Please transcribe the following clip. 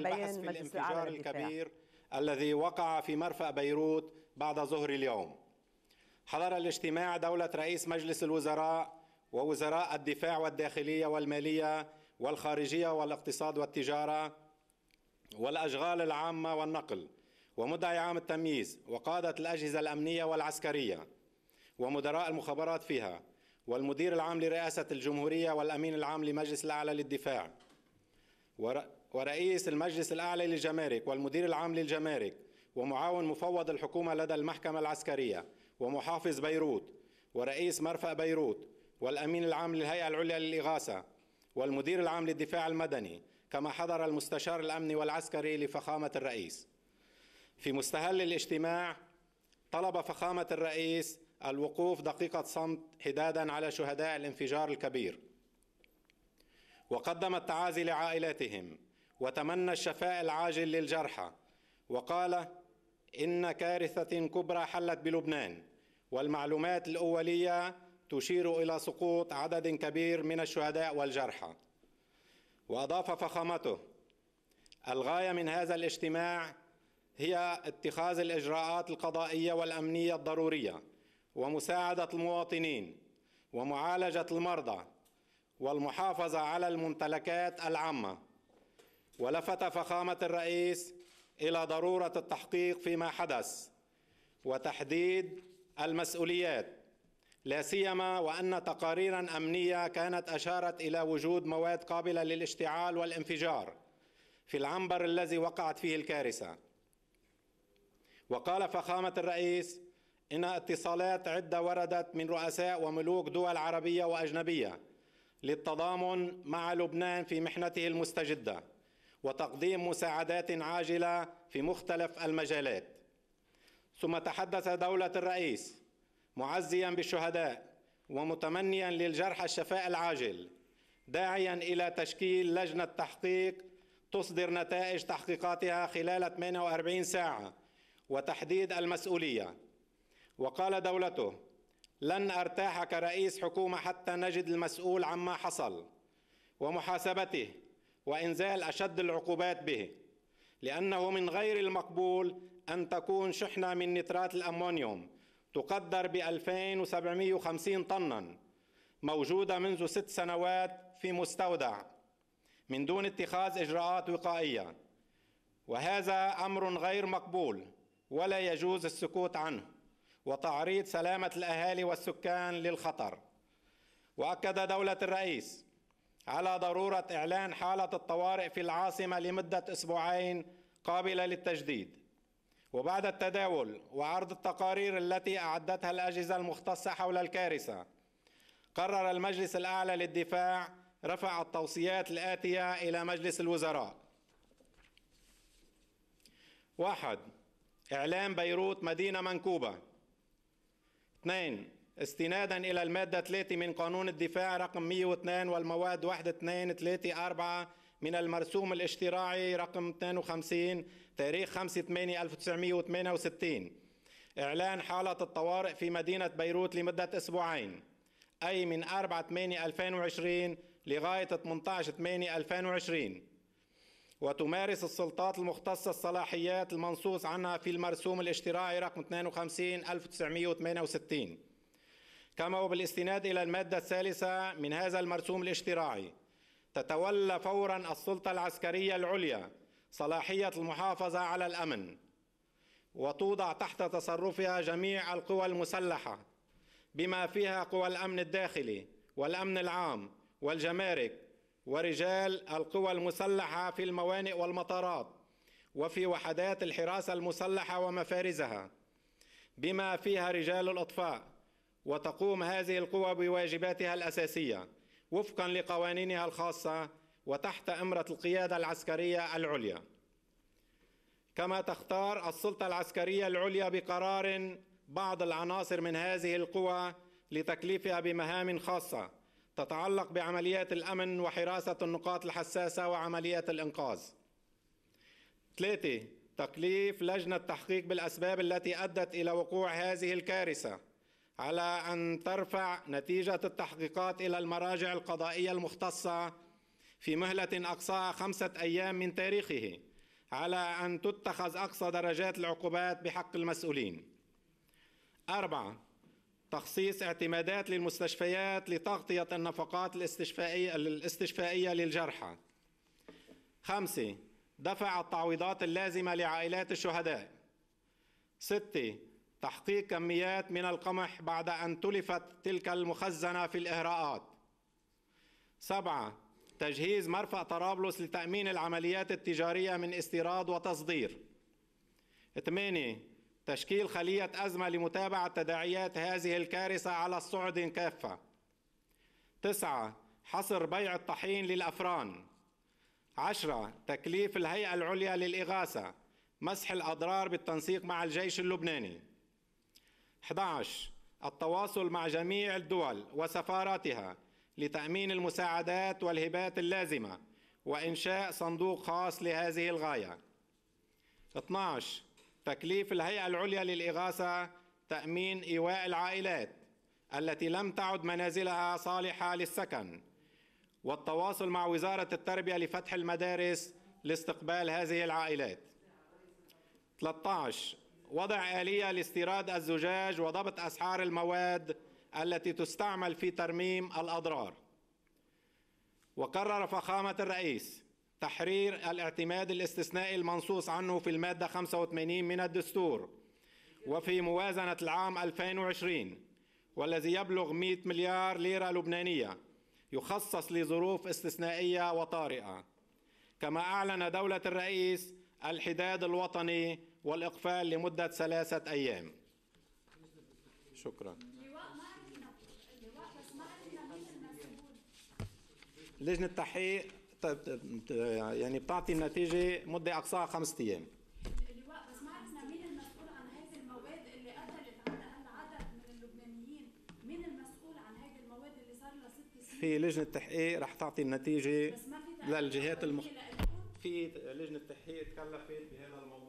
البحث في الانفجار الكبير الذي وقع في مرفأ بيروت بعد ظهر اليوم حضر الاجتماع دولة رئيس مجلس الوزراء ووزراء الدفاع والداخلية والمالية والخارجية والاقتصاد والتجارة والأشغال العامة والنقل ومدعي عام التمييز وقادة الأجهزة الأمنية والعسكرية ومدراء المخابرات فيها والمدير العام لرئاسة الجمهورية والأمين العام لمجلس الأعلى للدفاع ورئيس المجلس الأعلى للجمارك والمدير العام للجمارك ومعاون مفوض الحكومة لدى المحكمة العسكرية ومحافظ بيروت ورئيس مرفأ بيروت والأمين العام للهيئة العليا للإغاثة والمدير العام للدفاع المدني كما حضر المستشار الأمني والعسكري لفخامة الرئيس في مستهل الاجتماع طلب فخامة الرئيس الوقوف دقيقة صمت حدادا على شهداء الانفجار الكبير وقدم التعازي لعائلاتهم وتمنى الشفاء العاجل للجرحى وقال إن كارثة كبرى حلت بلبنان والمعلومات الأولية تشير إلى سقوط عدد كبير من الشهداء والجرحى وأضاف فخامته الغاية من هذا الاجتماع هي اتخاذ الإجراءات القضائية والأمنية الضرورية ومساعدة المواطنين ومعالجة المرضى والمحافظة على الممتلكات العامة ولفت فخامة الرئيس إلى ضرورة التحقيق فيما حدث وتحديد المسؤوليات لا سيما وأن تقاريرا أمنية كانت أشارت إلى وجود مواد قابلة للاشتعال والانفجار في العنبر الذي وقعت فيه الكارثة وقال فخامة الرئيس إن اتصالات عدة وردت من رؤساء وملوك دول عربية وأجنبية للتضامن مع لبنان في محنته المستجدة وتقديم مساعدات عاجلة في مختلف المجالات ثم تحدث دولة الرئيس معزيا بالشهداء ومتمنيا للجرحى الشفاء العاجل داعيا إلى تشكيل لجنة تحقيق تصدر نتائج تحقيقاتها خلال 48 ساعة وتحديد المسؤولية وقال دولته لن ارتاح كرئيس حكومه حتى نجد المسؤول عما حصل ومحاسبته وانزال اشد العقوبات به لانه من غير المقبول ان تكون شحنه من نترات الامونيوم تقدر ب 2750 طنا موجوده منذ ست سنوات في مستودع من دون اتخاذ اجراءات وقائيه وهذا امر غير مقبول ولا يجوز السكوت عنه وتعريض سلامة الأهالي والسكان للخطر وأكد دولة الرئيس على ضرورة إعلان حالة الطوارئ في العاصمة لمدة أسبوعين قابلة للتجديد وبعد التداول وعرض التقارير التي أعدتها الأجهزة المختصة حول الكارثة قرر المجلس الأعلى للدفاع رفع التوصيات الآتية إلى مجلس الوزراء واحد إعلان بيروت مدينة منكوبة 2 استنادا إلى المادة 3 من قانون الدفاع رقم 102 والمواد 1 2 3 4 من المرسوم الاشتراعي رقم 52 تاريخ 5 8 1968 إعلان حالة الطوارئ في مدينة بيروت لمدة أسبوعين أي من 4 8 2020 لغاية 18 8 2020 وتمارس السلطات المختصة الصلاحيات المنصوص عنها في المرسوم الاشتراعي رقم 52 1968 كما وبالاستناد إلى المادة الثالثة من هذا المرسوم الاشتراعي تتولى فورا السلطة العسكرية العليا صلاحية المحافظة على الأمن وتوضع تحت تصرفها جميع القوى المسلحة بما فيها قوى الأمن الداخلي والأمن العام والجمارك ورجال القوى المسلحة في الموانئ والمطارات وفي وحدات الحراسة المسلحة ومفارزها بما فيها رجال الإطفاء وتقوم هذه القوى بواجباتها الأساسية وفقا لقوانينها الخاصة وتحت إمرة القيادة العسكرية العليا كما تختار السلطة العسكرية العليا بقرار بعض العناصر من هذه القوى لتكليفها بمهام خاصة تتعلق بعمليات الأمن وحراسة النقاط الحساسة وعمليات الإنقاذ. ثلاثة تكليف لجنة تحقيق بالأسباب التي أدت إلى وقوع هذه الكارثة على أن ترفع نتيجة التحقيقات إلى المراجع القضائية المختصة في مهلة أقصى خمسة أيام من تاريخه على أن تتخذ أقصى درجات العقوبات بحق المسؤولين. أربعة تخصيص اعتمادات للمستشفيات لتغطية النفقات الاستشفائية, الاستشفائية للجرحى خمسة دفع التعويضات اللازمة لعائلات الشهداء ستة تحقيق كميات من القمح بعد أن تلفت تلك المخزنة في الإهراءات سبعة تجهيز مرفأ طرابلس لتأمين العمليات التجارية من استيراد وتصدير ثمانية تشكيل خلية أزمة لمتابعة تداعيات هذه الكارثة على الصعد كافة. تسعة حصر بيع الطحين للأفران. عشرة تكليف الهيئة العليا للإغاثة مسح الأضرار بالتنسيق مع الجيش اللبناني. 11 التواصل مع جميع الدول وسفاراتها لتأمين المساعدات والهبات اللازمة وإنشاء صندوق خاص لهذه الغاية. 12 تكليف الهيئة العليا للإغاثة تأمين إيواء العائلات التي لم تعد منازلها صالحة للسكن والتواصل مع وزارة التربية لفتح المدارس لاستقبال هذه العائلات 13 وضع آلية لاستيراد الزجاج وضبط أسعار المواد التي تستعمل في ترميم الأضرار وقرر فخامة الرئيس تحرير الاعتماد الاستثنائي المنصوص عنه في المادة 85 من الدستور وفي موازنة العام 2020 والذي يبلغ 100 مليار ليرة لبنانية يخصص لظروف استثنائية وطارئة كما أعلن دولة الرئيس الحداد الوطني والإقفال لمدة ثلاثة أيام شكرا لجنة التحقيق طيب، يعني بتعطي النتيجه مده اقصاها خمسة ايام اللواء بس ما عرفنا مين المسؤول عن هذه المواد اللي قتلت من اللبنانيين مين المسؤول عن هذه المواد اللي صار لها ست سنين في لجنه تحقيق رح تعطي النتيجه بس ما في للجهات المخ... في لجنه تحقيق تكلفت بهذا الموضوع